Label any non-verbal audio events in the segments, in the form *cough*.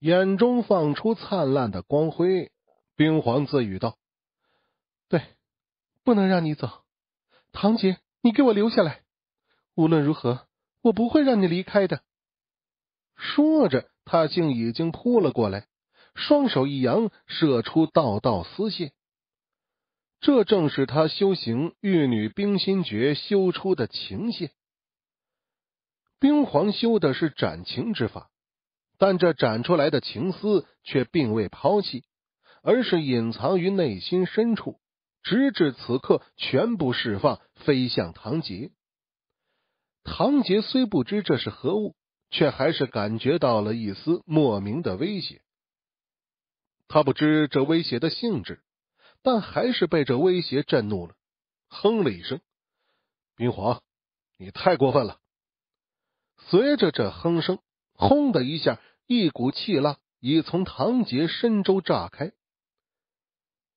眼中放出灿烂的光辉，冰皇自语道：“对，不能让你走，堂姐，你给我留下来，无论如何，我不会让你离开的。”说着，他竟已经扑了过来，双手一扬，射出道道丝线，这正是他修行玉女冰心诀修出的情线。冰皇修的是斩情之法。但这展出来的情丝却并未抛弃，而是隐藏于内心深处，直至此刻全部释放，飞向唐杰。唐杰虽不知这是何物，却还是感觉到了一丝莫名的威胁。他不知这威胁的性质，但还是被这威胁震怒了，哼了一声：“冰皇，你太过分了！”随着这哼声，轰的一下。一股气浪已从唐杰身周炸开，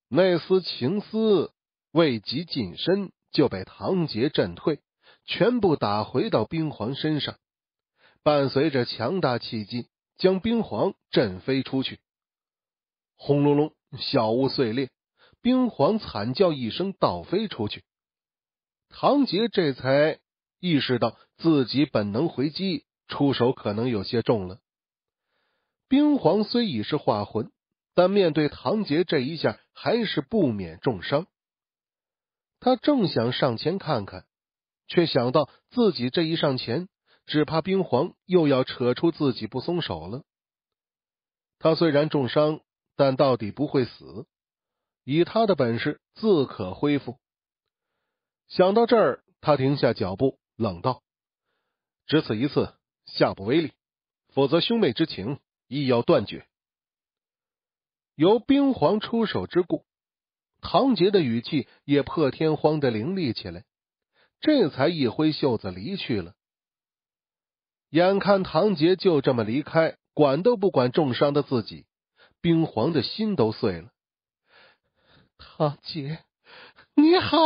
那丝情丝未及近身就被唐杰震退，全部打回到冰皇身上，伴随着强大气劲，将冰皇震飞出去。轰隆隆，小屋碎裂，冰皇惨叫一声倒飞出去，唐杰这才意识到自己本能回击，出手可能有些重了。冰皇虽已是化魂，但面对唐杰这一下，还是不免重伤。他正想上前看看，却想到自己这一上前，只怕冰皇又要扯出自己不松手了。他虽然重伤，但到底不会死，以他的本事，自可恢复。想到这儿，他停下脚步，冷道：“只此一次，下不为例，否则兄妹之情。”意要断绝。由冰皇出手之故，唐杰的语气也破天荒的凌厉起来，这才一挥袖子离去了。眼看唐杰就这么离开，管都不管重伤的自己，冰皇的心都碎了。唐杰，你好！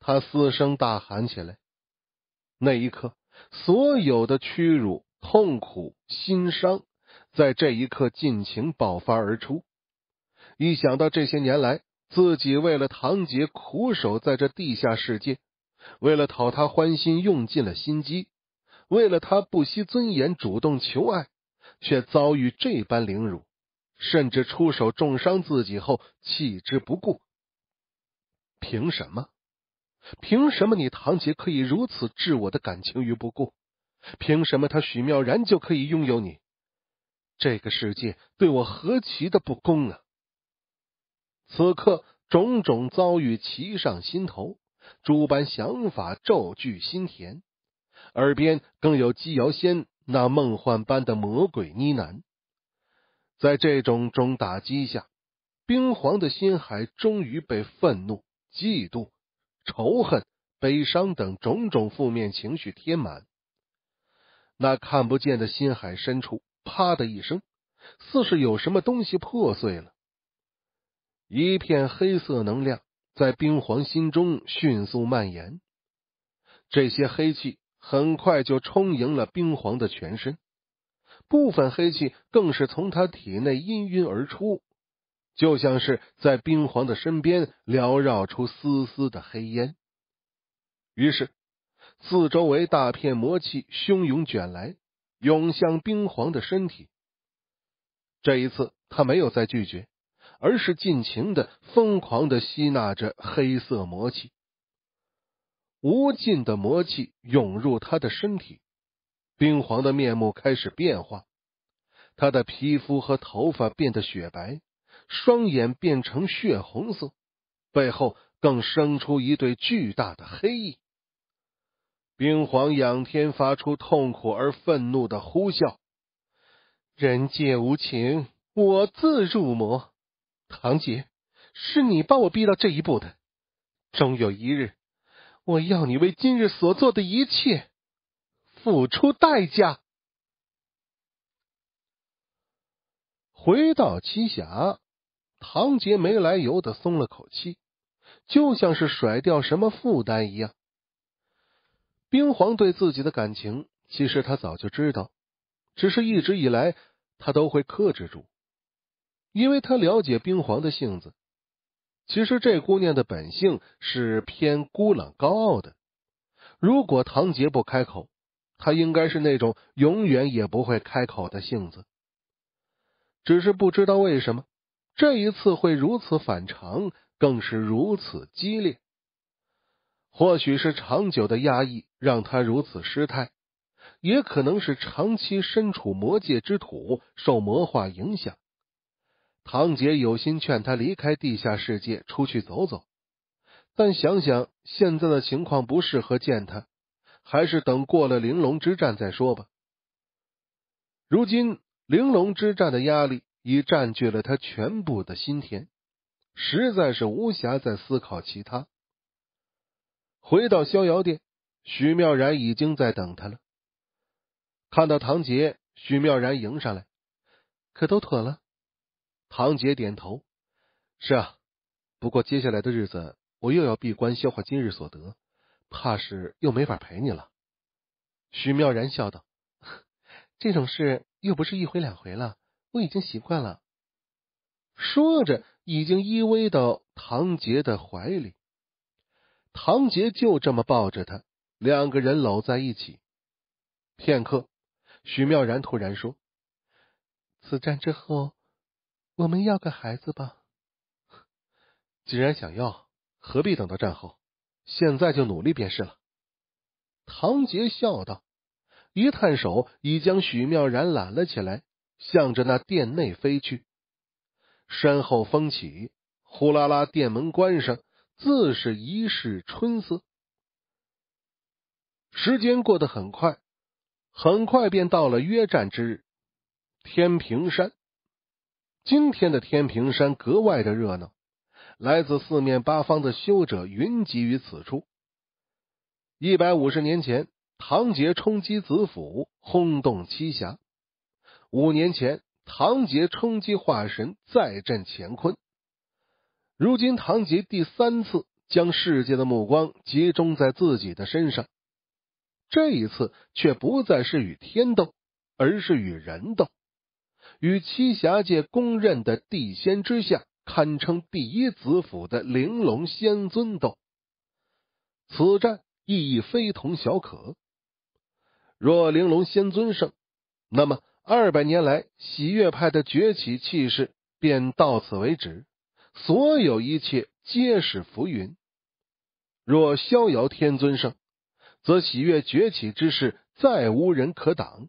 他嘶声大喊起来。那一刻，所有的屈辱、痛苦、心伤。在这一刻尽情爆发而出。一想到这些年来，自己为了唐杰苦守在这地下世界，为了讨她欢心用尽了心机，为了她不惜尊严主动求爱，却遭遇这般凌辱，甚至出手重伤自己后弃之不顾，凭什么？凭什么你唐杰可以如此置我的感情于不顾？凭什么他许妙然就可以拥有你？这个世界对我何其的不公啊！此刻种种遭遇齐上心头，诸般想法骤聚心田，耳边更有姬瑶仙那梦幻般的魔鬼呢喃。在这种重打击下，冰皇的心海终于被愤怒、嫉妒、仇恨、悲伤等种种负面情绪填满。那看不见的心海深处。啪的一声，似是有什么东西破碎了。一片黑色能量在冰皇心中迅速蔓延，这些黑气很快就充盈了冰皇的全身，部分黑气更是从他体内氤氲而出，就像是在冰皇的身边缭绕出丝丝的黑烟。于是，四周围大片魔气汹涌卷来。涌向冰皇的身体。这一次，他没有再拒绝，而是尽情的疯狂的吸纳着黑色魔气。无尽的魔气涌入他的身体，冰皇的面目开始变化，他的皮肤和头发变得雪白，双眼变成血红色，背后更生出一对巨大的黑翼。冰皇仰天发出痛苦而愤怒的呼啸，人界无情，我自入魔。唐杰，是你把我逼到这一步的。终有一日，我要你为今日所做的一切付出代价。回到七霞，唐杰没来由的松了口气，就像是甩掉什么负担一样。冰皇对自己的感情，其实他早就知道，只是一直以来他都会克制住，因为他了解冰皇的性子。其实这姑娘的本性是偏孤冷高傲的，如果唐杰不开口，她应该是那种永远也不会开口的性子。只是不知道为什么这一次会如此反常，更是如此激烈。或许是长久的压抑让他如此失态，也可能是长期身处魔界之土受魔化影响。唐杰有心劝他离开地下世界出去走走，但想想现在的情况不适合见他，还是等过了玲珑之战再说吧。如今玲珑之战的压力已占据了他全部的心田，实在是无暇再思考其他。回到逍遥殿，徐妙然已经在等他了。看到唐杰，徐妙然迎上来，可都妥了。唐杰点头：“是啊，不过接下来的日子我又要闭关消化今日所得，怕是又没法陪你了。”徐妙然笑道：“ *laughs* 这种事又不是一回两回了，我已经习惯了。”说着，已经依偎到唐杰的怀里。唐杰就这么抱着他，两个人搂在一起。片刻，许妙然突然说：“此战之后，我们要个孩子吧？既然想要，何必等到战后？现在就努力便是了。”唐杰笑道，一探手已将许妙然揽了起来，向着那殿内飞去。身后风起，呼啦啦，殿门关上。自是一世春色。时间过得很快，很快便到了约战之日。天平山，今天的天平山格外的热闹，来自四面八方的修者云集于此处。一百五十年前，唐杰冲击子府，轰动七侠；五年前，唐杰冲击化神，再震乾坤。如今，唐杰第三次将世界的目光集中在自己的身上，这一次却不再是与天斗，而是与人斗，与七侠界公认的地仙之下，堪称第一子府的玲珑仙尊斗。此战意义非同小可。若玲珑仙尊胜，那么二百年来喜悦派的崛起气势便到此为止。所有一切皆是浮云。若逍遥天尊胜，则喜悦崛起之事再无人可挡。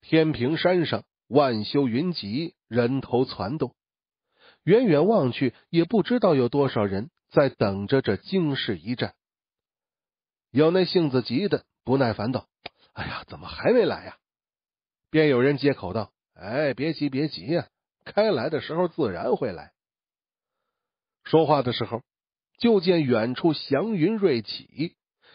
天平山上，万修云集，人头攒动。远远望去，也不知道有多少人在等着这惊世一战。有那性子急的，不耐烦道：“哎呀，怎么还没来呀？”便有人接口道：“哎，别急，别急呀，该来的时候自然会来。”说话的时候，就见远处祥云瑞起，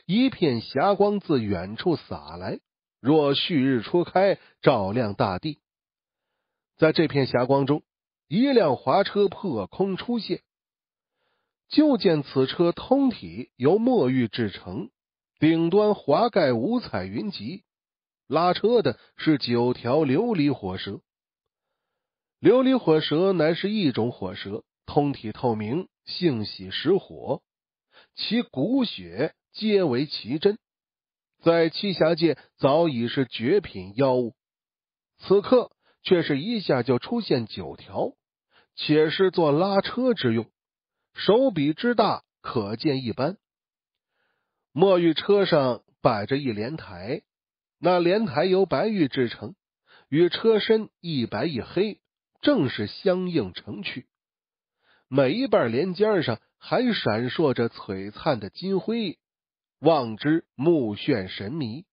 一片霞光自远处洒来，若旭日初开，照亮大地。在这片霞光中，一辆滑车破空出现。就见此车通体由墨玉制成，顶端华盖五彩云集，拉车的是九条琉璃火蛇。琉璃火蛇乃是一种火蛇。通体透明，性喜食火，其骨血皆为奇珍，在栖霞界早已是绝品妖物。此刻却是一下就出现九条，且是做拉车之用，手笔之大，可见一斑。墨玉车上摆着一莲台，那莲台由白玉制成，与车身一白一黑，正是相应成趣。每一瓣莲尖上还闪烁着璀璨的金辉，望之目眩神迷。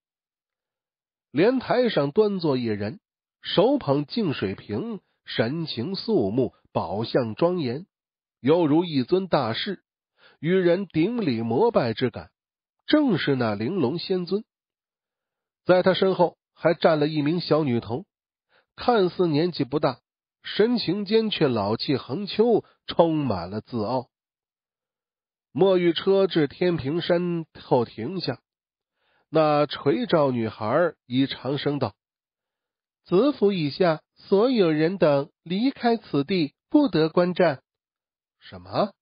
莲台上端坐一人，手捧净水瓶，神情肃穆，宝相庄严，犹如一尊大士，与人顶礼膜拜之感。正是那玲珑仙尊。在他身后还站了一名小女童，看似年纪不大。神情间却老气横秋，充满了自傲。墨玉车至天平山后停下，那垂照女孩已长声道：“子府以下所有人等离开此地，不得观战。”什么？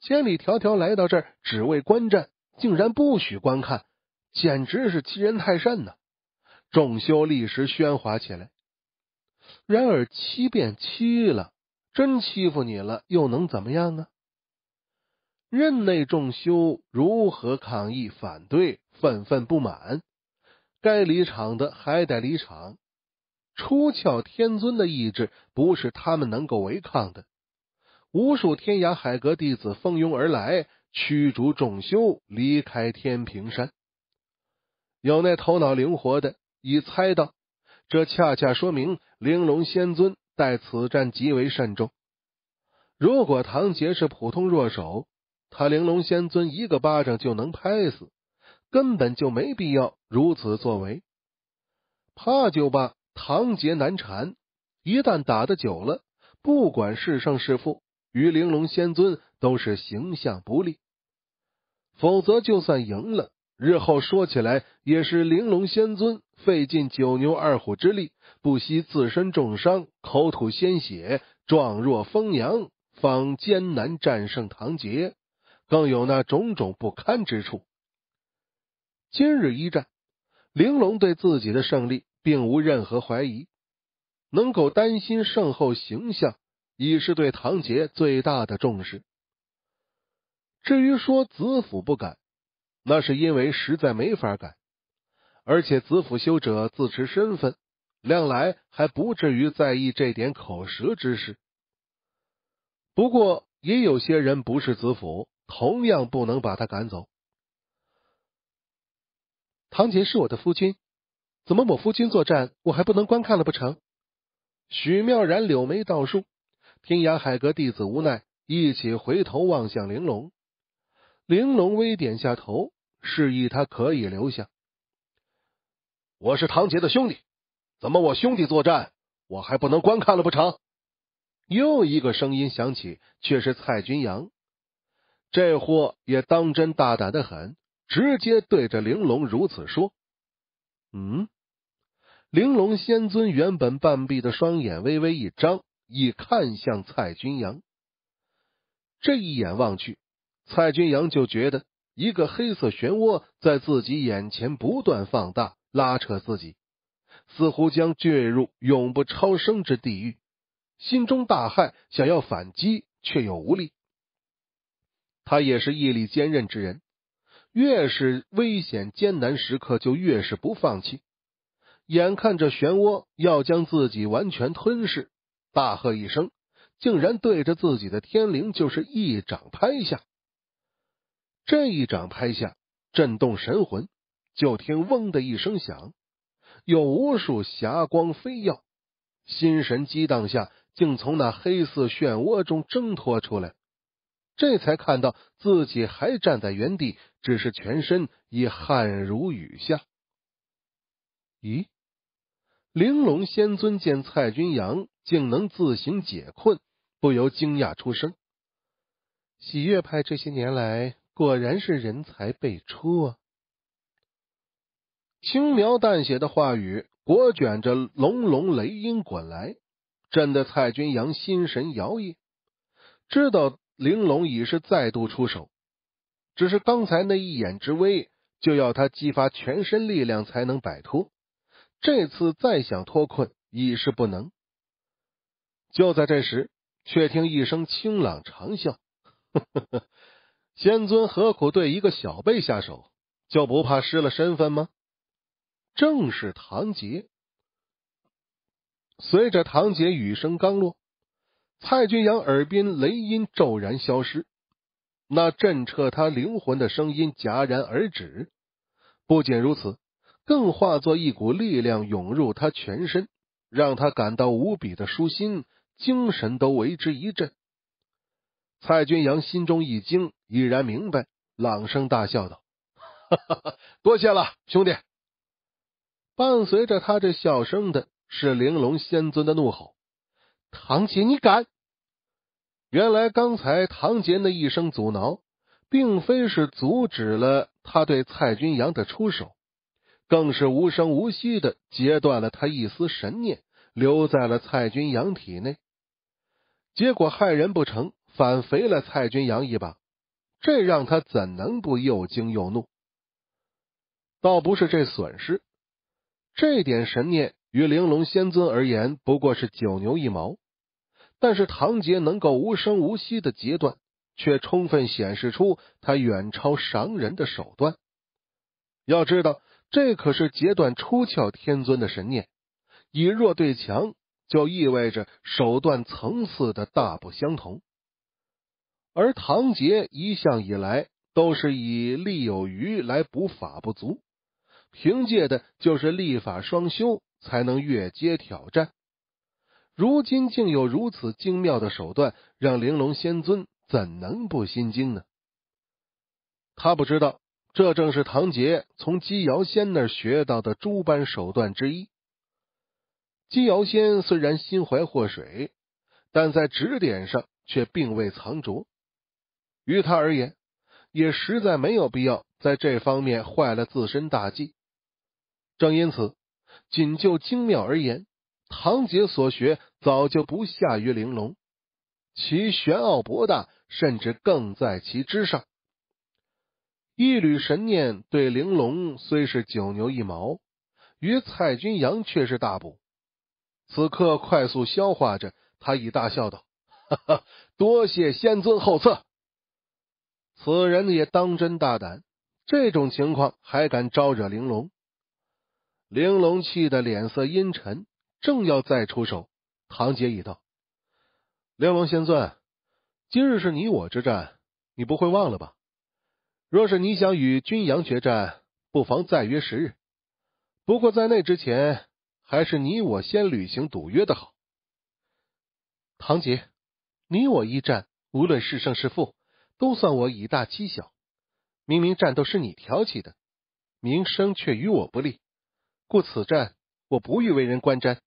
千里迢迢来到这儿，只为观战，竟然不许观看，简直是欺人太甚呢！众修立时喧哗起来。然而欺便欺了，真欺负你了，又能怎么样呢？任内众修如何抗议、反对、愤愤不满，该离场的还得离场。出窍天尊的意志不是他们能够违抗的。无数天涯海阁弟子蜂拥而来，驱逐众修离开天平山。有那头脑灵活的，已猜到。这恰恰说明玲珑仙尊待此战极为慎重。如果唐杰是普通弱手，他玲珑仙尊一个巴掌就能拍死，根本就没必要如此作为。怕就怕唐杰难缠，一旦打的久了，不管是胜是负，于玲珑仙尊都是形象不利。否则，就算赢了，日后说起来也是玲珑仙尊。费尽九牛二虎之力，不惜自身重伤，口吐鲜血，状若风扬，方艰难战胜唐杰。更有那种种不堪之处。今日一战，玲珑对自己的胜利并无任何怀疑，能够担心圣后形象，已是对唐杰最大的重视。至于说子府不敢，那是因为实在没法改。而且子府修者自持身份，量来还不至于在意这点口舌之事。不过，也有些人不是子府，同样不能把他赶走。唐杰是我的夫君，怎么我夫君作战，我还不能观看了不成？许妙然柳眉倒竖，天涯海阁弟子无奈，一起回头望向玲珑。玲珑微点下头，示意他可以留下。我是唐杰的兄弟，怎么我兄弟作战，我还不能观看了不成？又一个声音响起，却是蔡君阳。这货也当真大胆的很，直接对着玲珑如此说。嗯，玲珑仙尊原本半闭的双眼微微一张，已看向蔡君阳。这一眼望去，蔡君阳就觉得一个黑色漩涡在自己眼前不断放大。拉扯自己，似乎将坠入永不超生之地狱，心中大骇，想要反击却又无力。他也是毅力坚韧之人，越是危险艰难时刻，就越是不放弃。眼看着漩涡要将自己完全吞噬，大喝一声，竟然对着自己的天灵就是一掌拍下。这一掌拍下，震动神魂。就听“嗡”的一声响，有无数霞光飞耀，心神激荡下，竟从那黑色漩涡中挣脱出来。这才看到自己还站在原地，只是全身已汗如雨下。咦，玲珑仙尊见蔡君阳竟能自行解困，不由惊讶出声：“喜悦派这些年来果然是人才辈出啊！”轻描淡写的话语裹卷着隆隆雷音滚来，震得蔡君阳心神摇曳。知道玲珑已是再度出手，只是刚才那一眼之威，就要他激发全身力量才能摆脱。这次再想脱困已是不能。就在这时，却听一声清朗长笑：“ *laughs* 仙尊何苦对一个小辈下手？就不怕失了身份吗？”正是唐杰。随着唐杰雨声刚落，蔡君阳耳边雷音骤然消失，那震彻他灵魂的声音戛然而止。不仅如此，更化作一股力量涌入他全身，让他感到无比的舒心，精神都为之一振。蔡君阳心中一惊，已然明白，朗声大笑道：“多谢了，兄弟。”伴随着他这笑声的是玲珑仙尊的怒吼：“唐杰，你敢！”原来刚才唐杰那一声阻挠，并非是阻止了他对蔡君阳的出手，更是无声无息的截断了他一丝神念，留在了蔡君阳体内。结果害人不成，反肥了蔡君阳一把，这让他怎能不又惊又怒？倒不是这损失。这点神念于玲珑仙尊而言不过是九牛一毛，但是唐杰能够无声无息的截断，却充分显示出他远超常人的手段。要知道，这可是截断出窍天尊的神念，以弱对强，就意味着手段层次的大不相同。而唐杰一向以来都是以力有余来补法不足。凭借的就是立法双修，才能越阶挑战。如今竟有如此精妙的手段，让玲珑仙尊怎能不心惊呢？他不知道，这正是唐杰从姬瑶仙那儿学到的诸般手段之一。姬瑶仙虽然心怀祸水，但在指点上却并未藏拙。于他而言，也实在没有必要在这方面坏了自身大计。正因此，仅就精妙而言，唐杰所学早就不下于玲珑，其玄奥博大，甚至更在其之上。一缕神念对玲珑虽是九牛一毛，与蔡君阳却是大补。此刻快速消化着，他已大笑道：“哈哈，多谢仙尊厚赐。”此人也当真大胆，这种情况还敢招惹玲珑？玲珑气得脸色阴沉，正要再出手，唐杰已道：“玲珑仙尊，今日是你我之战，你不会忘了吧？若是你想与君阳决战，不妨再约十日。不过在那之前，还是你我先履行赌约的好。”唐杰，你我一战，无论是胜是负，都算我以大欺小。明明战斗是你挑起的，名声却与我不利。故此战，我不欲为人观瞻。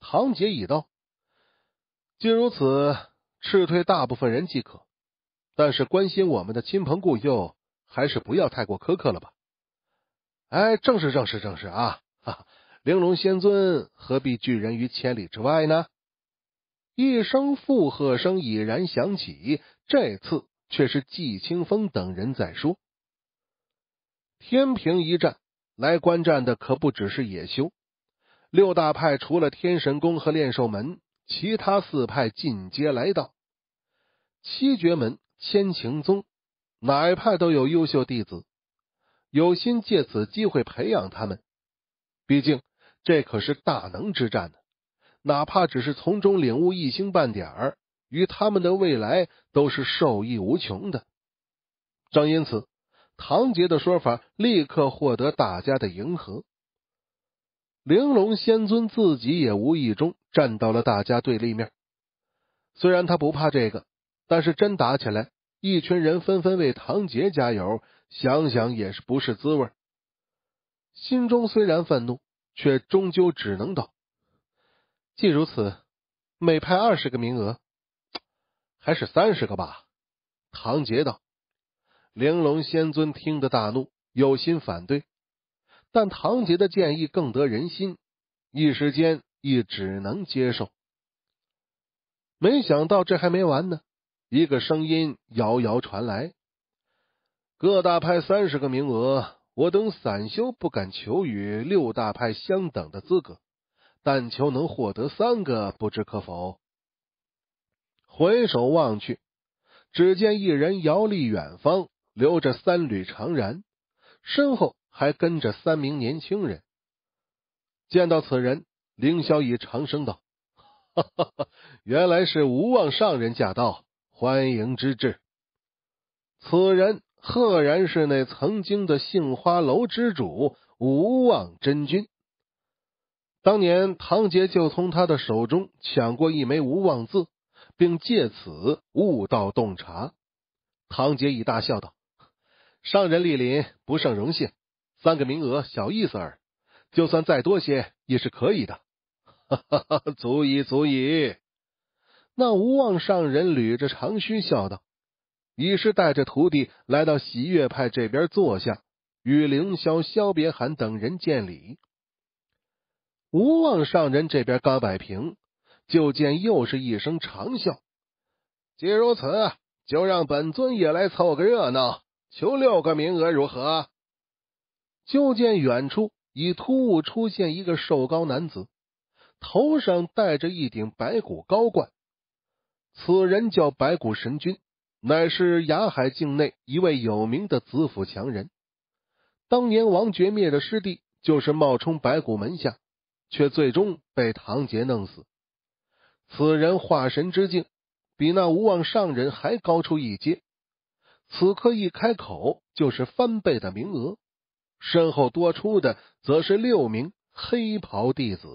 唐杰已到，既如此，斥退大部分人即可。但是关心我们的亲朋故友，还是不要太过苛刻了吧？哎，正是，正是，正是啊！玲珑仙尊何必拒人于千里之外呢？一声附和声已然响起，这次却是季清风等人在说：“天平一战。”来观战的可不只是野修，六大派除了天神宫和炼兽门，其他四派进阶来到，七绝门、千情宗，哪一派都有优秀弟子，有心借此机会培养他们。毕竟这可是大能之战呢，哪怕只是从中领悟一星半点儿，与他们的未来都是受益无穷的。正因此。唐杰的说法立刻获得大家的迎合。玲珑仙尊自己也无意中站到了大家对立面，虽然他不怕这个，但是真打起来，一群人纷纷为唐杰加油，想想也是不是滋味。心中虽然愤怒，却终究只能道：“既如此，每派二十个名额，还是三十个吧？唐杰道。玲珑仙尊听得大怒，有心反对，但唐杰的建议更得人心，一时间亦只能接受。没想到这还没完呢，一个声音遥遥传来：“各大派三十个名额，我等散修不敢求与六大派相等的资格，但求能获得三个，不知可否？”回首望去，只见一人遥立远方。留着三缕长髯，身后还跟着三名年轻人。见到此人，凌霄以长声道：“哈哈哈，原来是无望上人驾到，欢迎之至。”此人赫然是那曾经的杏花楼之主无望真君。当年唐杰就从他的手中抢过一枚无望字，并借此悟道洞察。唐杰已大笑道。上人莅临，不胜荣幸。三个名额，小意思儿，就算再多些也是可以的。哈哈，哈，足以，足以。那无望上人捋着长须笑道：“已是带着徒弟来到喜悦派这边坐下，与凌霄、萧别寒等人见礼。”无望上人这边刚摆平，就见又是一声长笑：“既如此，就让本尊也来凑个热闹。”求六个名额如何？就见远处已突兀出现一个瘦高男子，头上戴着一顶白骨高冠。此人叫白骨神君，乃是雅海境内一位有名的紫府强人。当年王爵灭的师弟就是冒充白骨门下，却最终被唐杰弄死。此人化神之境，比那无望上人还高出一阶。此刻一开口就是翻倍的名额，身后多出的则是六名黑袍弟子。